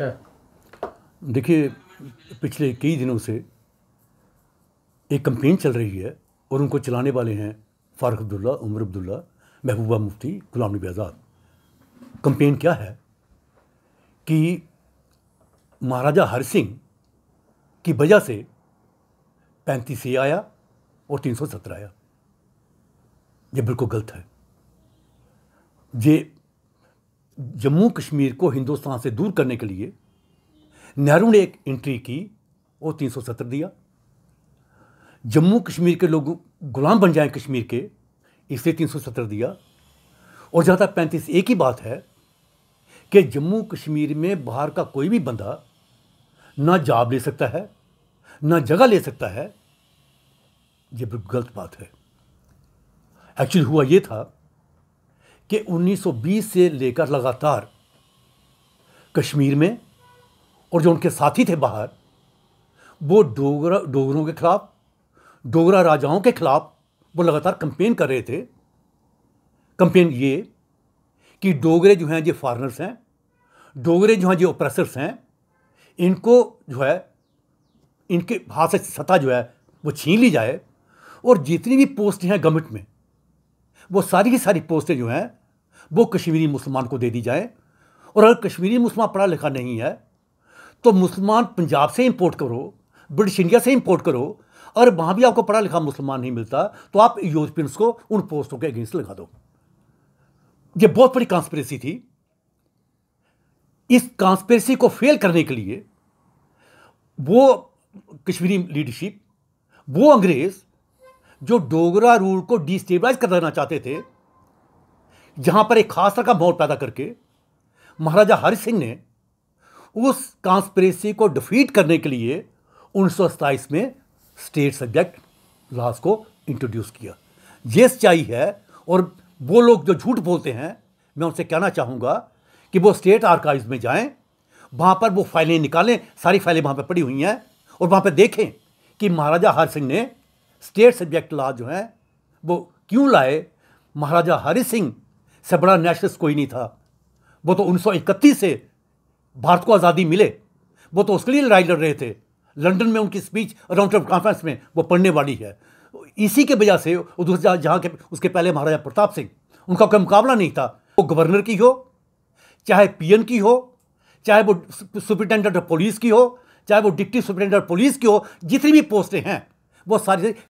अच्छा देखिए पिछले कई दिनों से एक कंपेन चल रही है और उनको चलाने वाले हैं फारूक अब्दुल्ला उमर अब्दुल्ला महबूबा मुफ्ती गुलाम नबी आज़ाद कंपेन क्या है कि महाराजा हर सिंह की वजह से पैंतीस ए आया और तीन सौ सत्रह आया ये बिल्कुल गलत है ये जम्मू कश्मीर को हिंदुस्तान से दूर करने के लिए नेहरू ने एक एंट्री की वो 370 दिया जम्मू कश्मीर के लोग गुलाम बन जाएं कश्मीर के इसलिए 370 दिया और जहाँ तक पैंतीस एक ही बात है कि जम्मू कश्मीर में बाहर का कोई भी बंदा ना जाब ले सकता है ना जगह ले सकता है ये बिल्कुल गलत बात है एक्चुअली हुआ ये था कि 1920 से लेकर लगातार कश्मीर में और जो उनके साथी थे बाहर वो डोगरा डोगरों के खिलाफ डोगरा राजाओं के खिलाफ वो लगातार कंपेन कर रहे थे कंपेन ये कि डोगरे जो हैं ये फॉरनर्स हैं डोगरे जो हैं ये ओप्रेसर्स हैं इनको जो है इनके हाथ से सत्ता जो है वो छीन ली जाए और जितनी भी पोस्ट हैं गवर्नमेंट में वो सारी की सारी पोस्टें जो हैं वो कश्मीरी मुसलमान को दे दी जाए और अगर कश्मीरी मुसलमान पढ़ा लिखा नहीं है तो मुसलमान पंजाब से इंपोर्ट करो ब्रिटिश इंडिया से इंपोर्ट करो और वहाँ भी आपको पढ़ा लिखा मुसलमान नहीं मिलता तो आप यूरोपियंस को उन पोस्टों के अगेंस्ट लगा दो ये बहुत बड़ी कॉन्स्परेसी थी इस कॉन्स्परेसी को फेल करने के लिए वो कश्मीरी लीडरशिप वो अंग्रेज़ जो डोगरा रूल को डिस्टेबलाइज कर देना चाहते थे जहां पर एक खास तरह का माहौल पैदा करके महाराजा हरि सिंह ने उस कॉन्स्परेसी को डिफीट करने के लिए उन्नीस में स्टेट सब्जेक्ट लॉज को इंट्रोड्यूस किया ये सच्चाई है और वो लोग जो झूठ बोलते हैं मैं उनसे कहना चाहूँगा कि वो स्टेट आर्काइव्स में जाएं वहाँ पर वो फाइलें निकालें सारी फाइलें वहाँ पर पड़ी हुई हैं और वहाँ पर देखें कि महाराजा हर सिंह ने स्टेट सब्जेक्ट लॉ जो है वो क्यों लाए महाराजा हरि सिंह से बड़ा नेशनलिस्ट कोई नहीं था वो तो 1931 से भारत को आज़ादी मिले वो तो उसके लिए लड़ाई लड़ रहे थे लंदन में उनकी स्पीच राउंड ऑफ कॉन्फ्रेंस में वो पढ़ने वाली है इसी के वजह से उधर जहाँ के उसके पहले महाराजा प्रताप सिंह उनका कोई मुकाबला नहीं था वो गवर्नर की हो चाहे पीएन की हो चाहे वो सुप्रिटेंडेंट ऑफ पुलिस की हो चाहे वो डिप्टी ऑफ पुलिस की हो जितनी भी पोस्टें हैं वो सारी